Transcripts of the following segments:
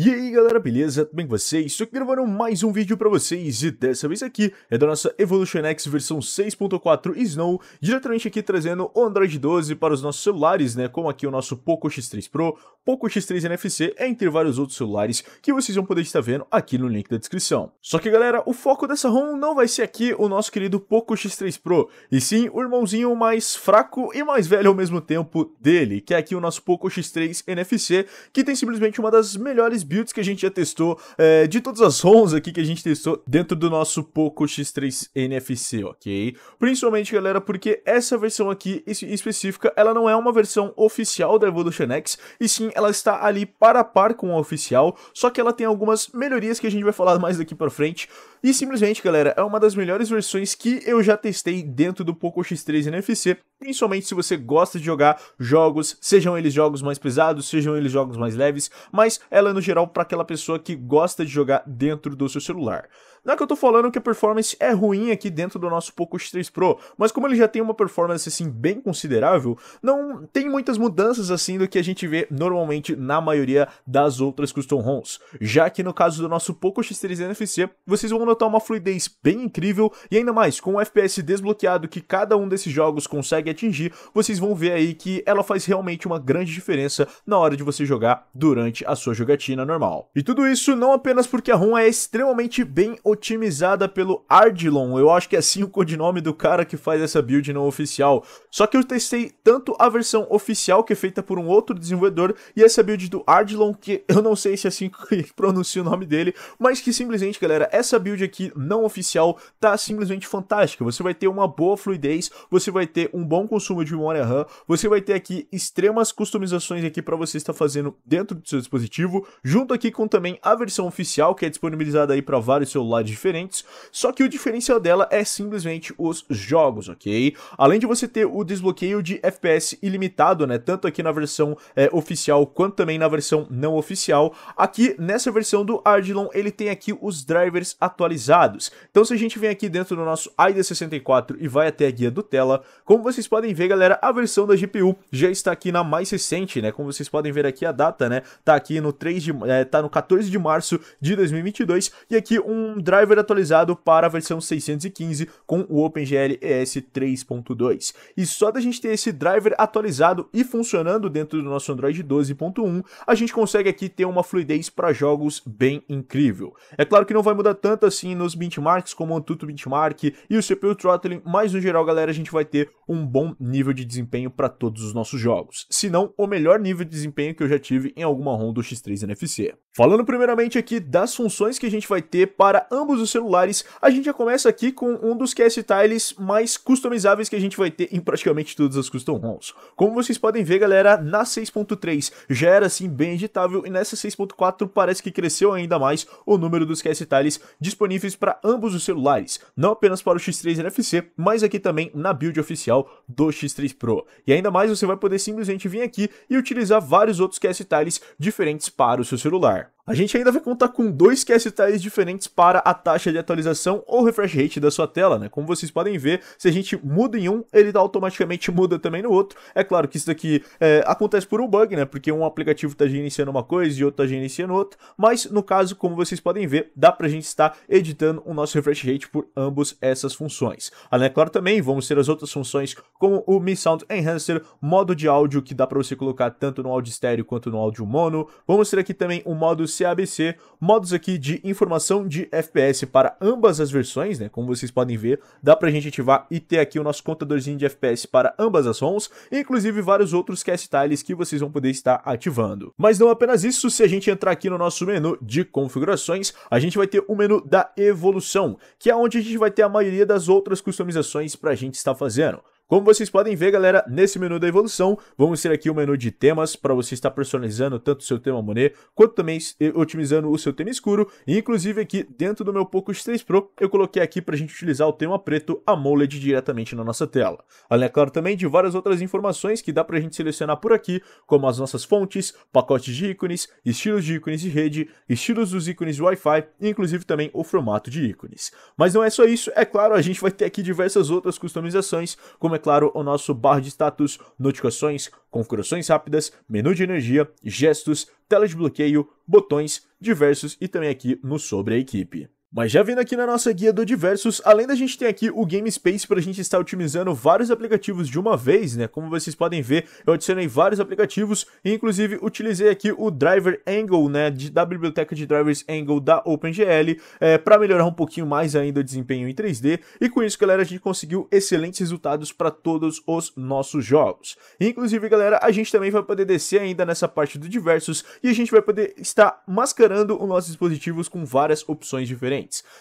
E aí galera, beleza? Tudo bem com vocês? Estou aqui gravando mais um vídeo para vocês e dessa vez aqui é da nossa Evolution X versão 6.4 Snow, diretamente aqui trazendo o Android 12 para os nossos celulares, né, como aqui o nosso Poco X3 Pro, Poco X3 NFC, entre vários outros celulares que vocês vão poder estar vendo aqui no link da descrição. Só que galera, o foco dessa ROM não vai ser aqui o nosso querido Poco X3 Pro, e sim o irmãozinho mais fraco e mais velho ao mesmo tempo dele, que é aqui o nosso Poco X3 NFC, que tem simplesmente uma das melhores builds que a gente já testou, é, de todas as ROMs aqui que a gente testou dentro do nosso Poco X3 NFC, ok? Principalmente, galera, porque essa versão aqui específica, ela não é uma versão oficial da Evolution X, e sim, ela está ali para par com a oficial, só que ela tem algumas melhorias que a gente vai falar mais daqui para frente, e simplesmente, galera, é uma das melhores versões que eu já testei dentro do Poco X3 NFC, principalmente se você gosta de jogar jogos, sejam eles jogos mais pesados, sejam eles jogos mais leves, mas ela é no geral para aquela pessoa que gosta de jogar dentro do seu celular. Não é que eu tô falando que a performance é ruim aqui dentro do nosso Poco X3 Pro, mas como ele já tem uma performance assim bem considerável, não tem muitas mudanças assim do que a gente vê normalmente na maioria das outras custom ROMs. Já que no caso do nosso Poco X3 NFC, vocês vão notar tá uma fluidez bem incrível e ainda mais com o FPS desbloqueado que cada um desses jogos consegue atingir, vocês vão ver aí que ela faz realmente uma grande diferença na hora de você jogar durante a sua jogatina normal. E tudo isso não apenas porque a ROM é extremamente bem otimizada pelo Ardilon, eu acho que é assim o codinome do cara que faz essa build não oficial, só que eu testei tanto a versão oficial que é feita por um outro desenvolvedor e essa build do Ardilon que eu não sei se é assim que pronuncio o nome dele, mas que simplesmente, galera, essa build build aqui não oficial tá simplesmente fantástica. Você vai ter uma boa fluidez, você vai ter um bom consumo de memória RAM, você vai ter aqui extremas customizações aqui para você estar fazendo dentro do seu dispositivo, junto aqui com também a versão oficial que é disponibilizada aí para vários celulares diferentes. Só que o diferencial dela é simplesmente os jogos, ok? Além de você ter o desbloqueio de FPS ilimitado, né? Tanto aqui na versão é, oficial quanto também na versão não oficial. Aqui nessa versão do Ardilon ele tem aqui os drivers atualizados atualizados. Então se a gente vem aqui dentro do nosso AID64 e vai até a guia do tela, como vocês podem ver, galera, a versão da GPU já está aqui na mais recente, né? Como vocês podem ver aqui a data, né? Tá aqui no 3 de, é, tá no 14 de março de 2022 e aqui um driver atualizado para a versão 615 com o OpenGL ES 3.2. E só da gente ter esse driver atualizado e funcionando dentro do nosso Android 12.1, a gente consegue aqui ter uma fluidez para jogos bem incrível. É claro que não vai mudar tanto assim assim nos benchmarks, como o Antutu Benchmark e o CPU Throttling, mas no geral, galera, a gente vai ter um bom nível de desempenho para todos os nossos jogos, se não o melhor nível de desempenho que eu já tive em alguma ROM do X3 NFC. Falando primeiramente aqui das funções que a gente vai ter para ambos os celulares, a gente já começa aqui com um dos QS Tiles mais customizáveis que a gente vai ter em praticamente todas as custom ROMs. Como vocês podem ver, galera, na 6.3 já era assim bem editável e nessa 6.4 parece que cresceu ainda mais o número dos QS Tiles disponíveis disponíveis para ambos os celulares, não apenas para o X3 NFC, mas aqui também na build oficial do X3 Pro. E ainda mais você vai poder simplesmente vir aqui e utilizar vários outros cast tiles diferentes para o seu celular. A gente ainda vai contar com dois QSTs diferentes para a taxa de atualização ou refresh rate da sua tela, né? Como vocês podem ver, se a gente muda em um, ele tá automaticamente muda também no outro. É claro que isso daqui é, acontece por um bug, né? Porque um aplicativo está gerenciando uma coisa e outro está gerenciando outra, mas no caso, como vocês podem ver, dá para a gente estar editando o nosso refresh rate por ambos essas funções. Ah, é claro, também vamos ter as outras funções como o Mi Sound Enhancer, modo de áudio que dá para você colocar tanto no áudio estéreo quanto no áudio mono. Vamos ter aqui também o modo CABC, modos aqui de informação de FPS para ambas as versões, né? Como vocês podem ver, dá pra gente ativar e ter aqui o nosso contadorzinho de FPS para ambas as ROMs, inclusive vários outros cast tiles que vocês vão poder estar ativando. Mas não apenas isso, se a gente entrar aqui no nosso menu de configurações, a gente vai ter o menu da evolução, que é onde a gente vai ter a maioria das outras customizações para a gente estar fazendo. Como vocês podem ver, galera, nesse menu da evolução, vamos ter aqui o um menu de temas para você estar personalizando tanto o seu tema Monet, quanto também eh, otimizando o seu tema escuro. E, inclusive, aqui dentro do meu Poco x 3 Pro, eu coloquei aqui para a gente utilizar o tema preto AMOLED diretamente na nossa tela. Além, é claro, também de várias outras informações que dá para a gente selecionar por aqui, como as nossas fontes, pacotes de ícones, estilos de ícones de rede, estilos dos ícones Wi-Fi e, inclusive, também o formato de ícones. Mas não é só isso, é claro, a gente vai ter aqui diversas outras customizações, como é é claro, o nosso bar de status, notificações, configurações rápidas, menu de energia, gestos, tela de bloqueio, botões, diversos e também aqui no sobre a equipe. Mas já vindo aqui na nossa guia do Diversos, além da gente ter aqui o Game Space para a gente estar otimizando vários aplicativos de uma vez, né? Como vocês podem ver, eu adicionei vários aplicativos e inclusive utilizei aqui o Driver Angle, né? De, da biblioteca de Drivers Angle da OpenGL é, para melhorar um pouquinho mais ainda o desempenho em 3D. E com isso, galera, a gente conseguiu excelentes resultados para todos os nossos jogos. E, inclusive, galera, a gente também vai poder descer ainda nessa parte do Diversos e a gente vai poder estar mascarando os nossos dispositivos com várias opções diferentes.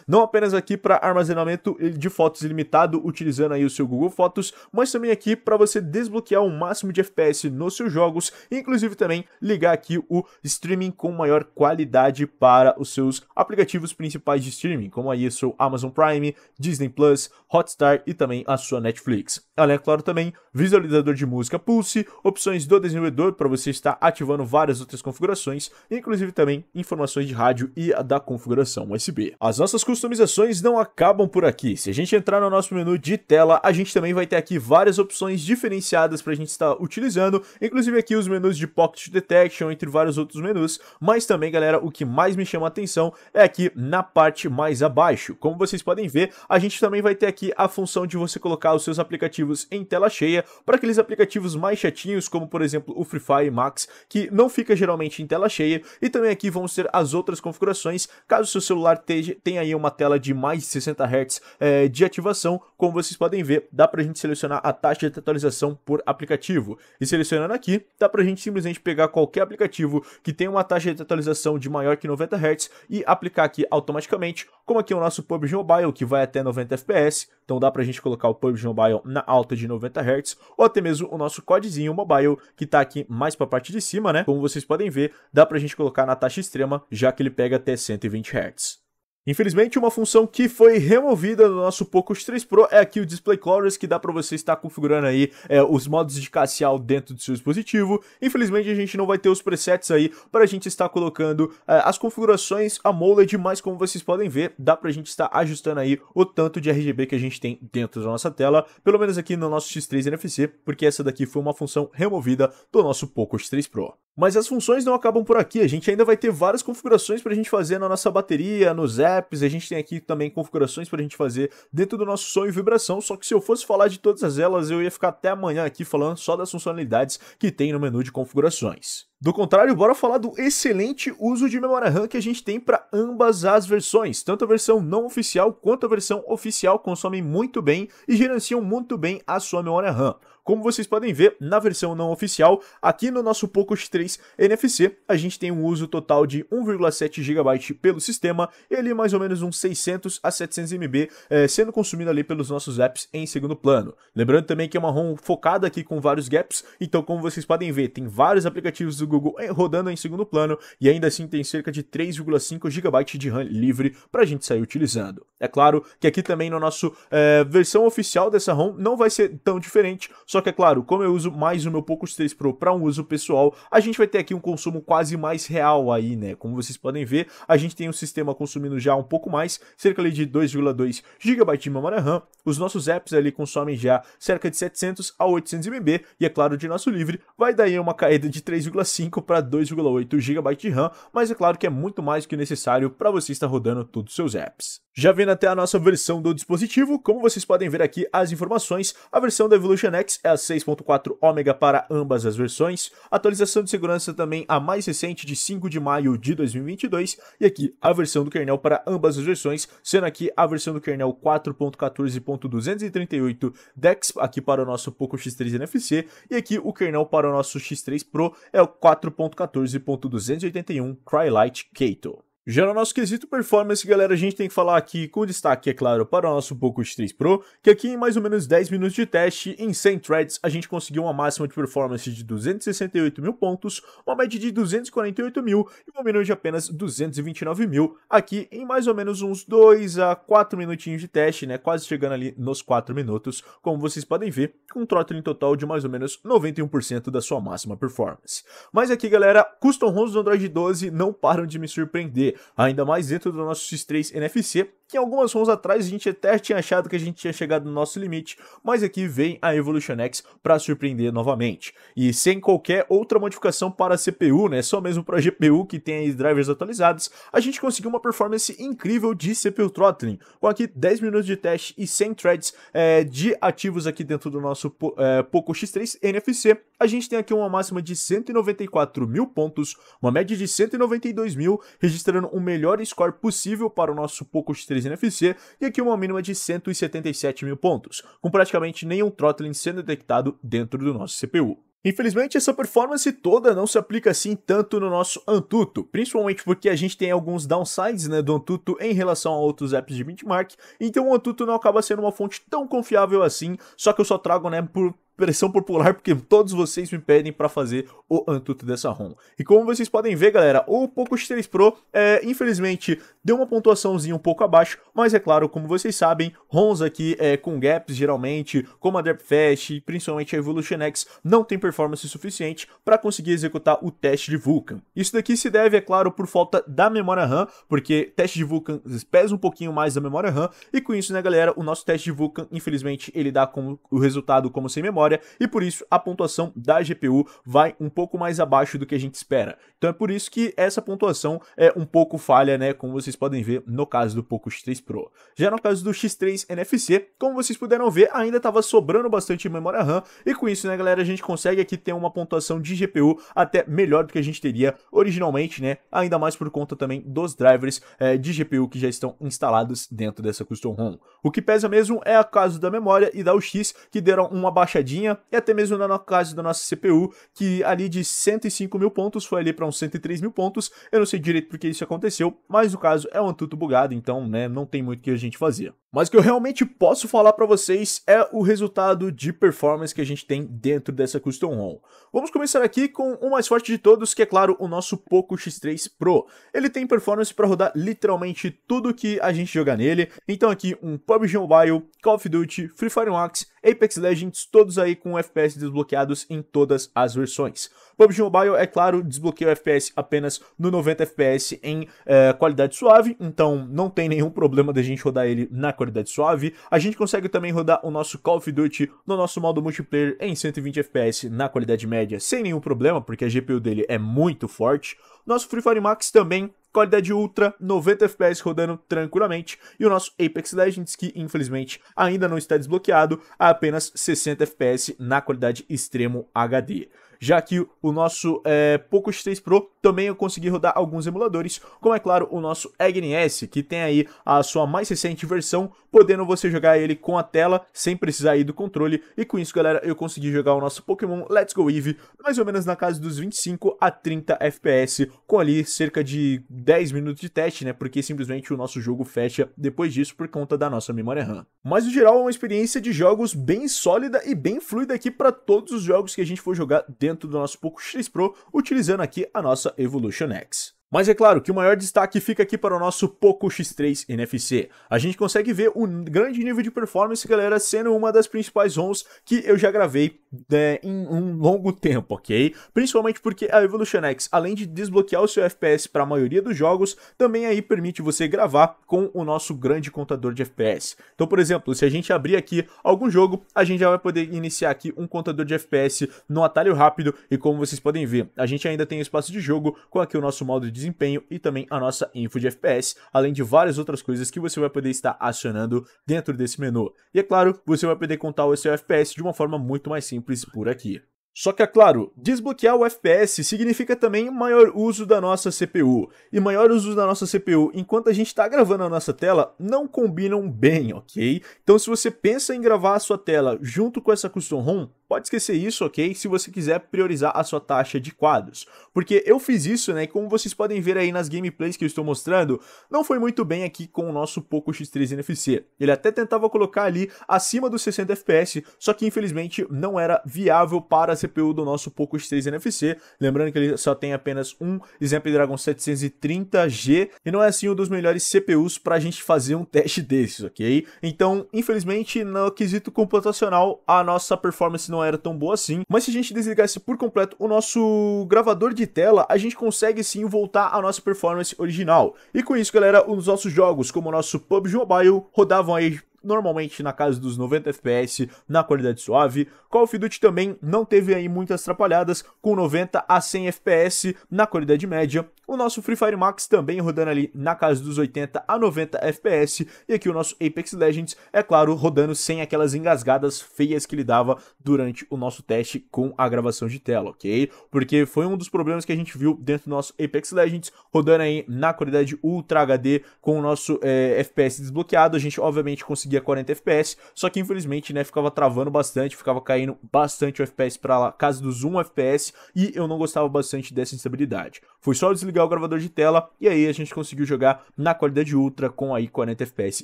Não apenas aqui para armazenamento de fotos ilimitado utilizando aí o seu Google Fotos, mas também aqui para você desbloquear o máximo de FPS nos seus jogos, inclusive também ligar aqui o streaming com maior qualidade para os seus aplicativos principais de streaming, como aí o seu Amazon Prime, Disney Plus, Hotstar e também a sua Netflix. Além, é claro, também visualizador de música Pulse, opções do desenvolvedor para você estar ativando várias outras configurações, inclusive também informações de rádio e da configuração USB. As nossas customizações não acabam por aqui. Se a gente entrar no nosso menu de tela, a gente também vai ter aqui várias opções diferenciadas para a gente estar utilizando, inclusive aqui os menus de Pocket Detection, entre vários outros menus, mas também, galera, o que mais me chama a atenção é aqui na parte mais abaixo. Como vocês podem ver, a gente também vai ter aqui a função de você colocar os seus aplicativos em tela cheia para aqueles aplicativos mais chatinhos, como por exemplo o Free Fire Max, que não fica geralmente em tela cheia, e também aqui vamos ter as outras configurações, caso o seu celular esteja tem aí uma tela de mais de 60 Hz é, de ativação, como vocês podem ver, dá pra gente selecionar a taxa de atualização por aplicativo. E selecionando aqui, dá pra gente simplesmente pegar qualquer aplicativo que tenha uma taxa de atualização de maior que 90 Hz e aplicar aqui automaticamente, como aqui é o nosso PUBG Mobile, que vai até 90 FPS, então dá pra gente colocar o PUBG Mobile na alta de 90 Hz, ou até mesmo o nosso codezinho mobile, que tá aqui mais pra parte de cima, né? Como vocês podem ver, dá pra gente colocar na taxa extrema, já que ele pega até 120 Hz. Infelizmente, uma função que foi removida no nosso Pocos 3 Pro é aqui o Display Colors, que dá para você estar configurando aí é, os modos de Cassial dentro do seu dispositivo. Infelizmente, a gente não vai ter os presets aí para a gente estar colocando é, as configurações a AMOLED, mas como vocês podem ver, dá para a gente estar ajustando aí o tanto de RGB que a gente tem dentro da nossa tela, pelo menos aqui no nosso X3 NFC, porque essa daqui foi uma função removida do nosso Pocos 3 Pro. Mas as funções não acabam por aqui. A gente ainda vai ter várias configurações para a gente fazer na nossa bateria, nos apps. A gente tem aqui também configurações para a gente fazer dentro do nosso som e vibração. Só que se eu fosse falar de todas elas, eu ia ficar até amanhã aqui falando só das funcionalidades que tem no menu de configurações. Do contrário, bora falar do excelente uso de memória RAM que a gente tem para ambas as versões. Tanto a versão não oficial quanto a versão oficial consomem muito bem e gerenciam muito bem a sua memória RAM. Como vocês podem ver, na versão não oficial, aqui no nosso x 3 NFC, a gente tem um uso total de 1,7 GB pelo sistema, ele é mais ou menos uns 600 a 700 MB, eh, sendo consumido ali pelos nossos apps em segundo plano. Lembrando também que é uma ROM focada aqui com vários gaps, então como vocês podem ver, tem vários aplicativos do Google eh, rodando em segundo plano, e ainda assim tem cerca de 3,5 GB de RAM livre para a gente sair utilizando. É claro que aqui também na no nossa eh, versão oficial dessa ROM não vai ser tão diferente, só só que é claro, como eu uso mais o meu Pocus 3 Pro para um uso pessoal, a gente vai ter aqui um consumo quase mais real aí, né? Como vocês podem ver, a gente tem um sistema consumindo já um pouco mais, cerca ali de 2,2 GB de memória RAM. Os nossos apps ali consomem já cerca de 700 a 800 MB e é claro, de nosso livre vai daí uma caída de 3,5 para 2,8 GB de RAM, mas é claro que é muito mais do que necessário para você estar rodando todos os seus apps. Já vendo até a nossa versão do dispositivo, como vocês podem ver aqui as informações, a versão da Evolution X é a 6.4 Omega para ambas as versões, atualização de segurança também a mais recente de 5 de maio de 2022, e aqui a versão do kernel para ambas as versões, sendo aqui a versão do kernel 4.14.238 DEX aqui para o nosso Poco X3 NFC, e aqui o kernel para o nosso X3 Pro é o 4.14.281 Crylight Kato. Já no nosso quesito performance, galera, a gente tem que falar aqui com destaque, é claro, para o nosso x 3 Pro, que aqui em mais ou menos 10 minutos de teste, em 100 threads, a gente conseguiu uma máxima de performance de 268 mil pontos, uma média de 248 mil e uma mínima de apenas 229 mil, aqui em mais ou menos uns 2 a 4 minutinhos de teste, né, quase chegando ali nos 4 minutos, como vocês podem ver, com um em total de mais ou menos 91% da sua máxima performance. Mas aqui, galera, custom ROMs do Android 12 não param de me surpreender, ainda mais dentro do nosso X3 NFC, que algumas mãos atrás a gente até tinha achado que a gente tinha chegado no nosso limite, mas aqui vem a Evolution X para surpreender novamente. E sem qualquer outra modificação para a CPU, né, só mesmo para a GPU que tem drivers atualizados, a gente conseguiu uma performance incrível de CPU throttling, com aqui 10 minutos de teste e 100 threads é, de ativos aqui dentro do nosso é, Poco X3 NFC, a gente tem aqui uma máxima de 194 mil pontos, uma média de 192 mil, registrando o melhor score possível para o nosso Poco X3 títulos NFC e aqui uma mínima de 177 mil pontos, com praticamente nenhum throttling sendo detectado dentro do nosso CPU. Infelizmente, essa performance toda não se aplica assim tanto no nosso Antutu, principalmente porque a gente tem alguns downsides né, do Antutu em relação a outros apps de benchmark, então o Antutu não acaba sendo uma fonte tão confiável assim, só que eu só trago né, por pressão popular porque todos vocês me pedem para fazer o Antutu dessa ROM. E como vocês podem ver, galera, o Poco X3 Pro, é, infelizmente, deu uma pontuaçãozinha um pouco abaixo, mas é claro, como vocês sabem, ROMs aqui é, com gaps, geralmente, como a e principalmente a Evolution X, não tem performance suficiente para conseguir executar o teste de Vulkan. Isso daqui se deve, é claro, por falta da memória RAM, porque teste de Vulkan pesa um pouquinho mais da memória RAM, e com isso, né, galera, o nosso teste de Vulkan, infelizmente, ele dá como, o resultado como sem memória, memória e por isso a pontuação da GPU vai um pouco mais abaixo do que a gente espera. Então é por isso que essa pontuação é um pouco falha, né, como vocês podem ver no caso do Poco X3 Pro. Já no caso do X3 NFC, como vocês puderam ver, ainda estava sobrando bastante memória RAM e com isso, né, galera, a gente consegue aqui ter uma pontuação de GPU até melhor do que a gente teria originalmente, né, ainda mais por conta também dos drivers é, de GPU que já estão instalados dentro dessa Custom ROM. O que pesa mesmo é o caso da memória e da UX, que deram uma baixadinha e até mesmo no caso da nossa CPU, que ali de 105 mil pontos foi ali para uns 103 mil pontos. Eu não sei direito porque isso aconteceu, mas no caso é um tudo bugado, então né, não tem muito que a gente fazer. Mas o que eu realmente posso falar para vocês é o resultado de performance que a gente tem dentro dessa Custom ROM. Vamos começar aqui com o mais forte de todos, que é claro o nosso Poco X3 Pro. Ele tem performance para rodar literalmente tudo que a gente jogar nele. Então aqui um PUBG Mobile, Call of Duty, Free Fire Max, Apex Legends, todos aí com FPS desbloqueados em todas as versões. PUBG Mobile, é claro, desbloqueia o FPS apenas no 90 FPS em é, qualidade suave, então não tem nenhum problema da gente rodar ele na qualidade suave. A gente consegue também rodar o nosso Call of Duty no nosso modo multiplayer em 120 FPS na qualidade média sem nenhum problema, porque a GPU dele é muito forte. Nosso Free Fire Max também qualidade ultra, 90 FPS rodando tranquilamente, e o nosso Apex Legends, que infelizmente ainda não está desbloqueado, a apenas 60 FPS na qualidade extremo HD. Já que o nosso é, Poco X3 Pro também eu consegui rodar alguns emuladores, como é claro o nosso AgnS, que tem aí a sua mais recente versão, podendo você jogar ele com a tela, sem precisar aí do controle. E com isso, galera, eu consegui jogar o nosso Pokémon Let's Go Eevee, mais ou menos na casa dos 25 a 30 FPS, com ali cerca de 10 minutos de teste, né? Porque simplesmente o nosso jogo fecha depois disso por conta da nossa memória RAM. Mas no geral é uma experiência de jogos bem sólida e bem fluida aqui para todos os jogos que a gente for jogar dentro do nosso Poco X Pro, utilizando aqui a nossa Evolution X. Mas é claro que o maior destaque fica aqui para o nosso Poco X3 NFC. A gente consegue ver o um grande nível de performance, galera, sendo uma das principais ROMs que eu já gravei né, em um longo tempo, ok? Principalmente porque a Evolution X, além de desbloquear o seu FPS para a maioria dos jogos, também aí permite você gravar com o nosso grande contador de FPS. Então, por exemplo, se a gente abrir aqui algum jogo, a gente já vai poder iniciar aqui um contador de FPS no atalho rápido e como vocês podem ver, a gente ainda tem espaço de jogo com aqui o nosso modo de desempenho e também a nossa info de FPS, além de várias outras coisas que você vai poder estar acionando dentro desse menu. E é claro, você vai poder contar o seu FPS de uma forma muito mais simples por aqui. Só que, é claro, desbloquear o FPS significa também maior uso da nossa CPU. E maior uso da nossa CPU enquanto a gente está gravando a nossa tela não combinam bem, ok? Então, se você pensa em gravar a sua tela junto com essa custom ROM, pode esquecer isso, ok? Se você quiser priorizar a sua taxa de quadros. Porque eu fiz isso, né? E como vocês podem ver aí nas gameplays que eu estou mostrando, não foi muito bem aqui com o nosso Poco X3 NFC. Ele até tentava colocar ali acima dos 60 FPS, só que infelizmente não era viável para ser CPU do nosso Poco X3 NFC. Lembrando que ele só tem apenas um Snapdragon 730G e não é assim um dos melhores CPUs para a gente fazer um teste desses, ok? Então, infelizmente, no quesito computacional, a nossa performance não era tão boa assim. Mas se a gente desligasse por completo o nosso gravador de tela, a gente consegue sim voltar à nossa performance original. E com isso, galera, os nossos jogos, como o nosso PUBG Mobile, rodavam aí normalmente na casa dos 90 FPS, na qualidade suave. Call of Duty também não teve aí muitas atrapalhadas, com 90 a 100 FPS na qualidade média. O nosso Free Fire Max também rodando ali na casa dos 80 a 90 FPS. E aqui o nosso Apex Legends, é claro, rodando sem aquelas engasgadas feias que ele dava durante o nosso teste com a gravação de tela, ok? Porque foi um dos problemas que a gente viu dentro do nosso Apex Legends, rodando aí na qualidade Ultra HD com o nosso é, eh, FPS desbloqueado. A gente, obviamente, conseguia 40 FPS, só que infelizmente, né, ficava travando bastante, ficava caindo bastante o FPS para lá, casa dos 1 FPS, e eu não gostava bastante dessa instabilidade. Foi só desligar ligar o gravador de tela e aí a gente conseguiu jogar na qualidade ultra com aí 40 FPS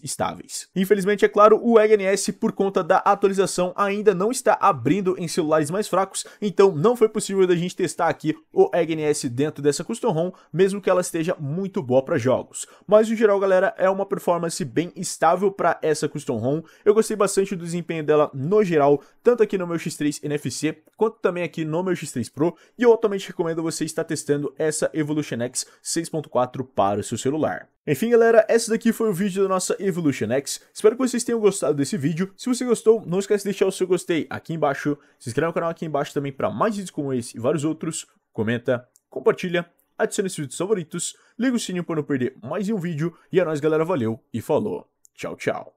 estáveis. Infelizmente, é claro, o EGNS por conta da atualização ainda não está abrindo em celulares mais fracos, então não foi possível da gente testar aqui o EGNS dentro dessa custom ROM, mesmo que ela esteja muito boa para jogos. Mas em geral, galera, é uma performance bem estável para essa custom ROM. Eu gostei bastante do desempenho dela no geral, tanto aqui no meu X3 NFC quanto também aqui no meu X3 Pro, e eu altamente recomendo você estar testando essa Evolution X 6.4 para o seu celular. Enfim, galera, esse daqui foi o vídeo da nossa Evolution X. Espero que vocês tenham gostado desse vídeo. Se você gostou, não esquece de deixar o seu gostei aqui embaixo. Se inscreve no canal aqui embaixo também para mais vídeos como esse e vários outros. Comenta, compartilha, adicione seus vídeos favoritos, liga o sininho para não perder mais um vídeo. E é nóis, galera, valeu e falou. Tchau, tchau.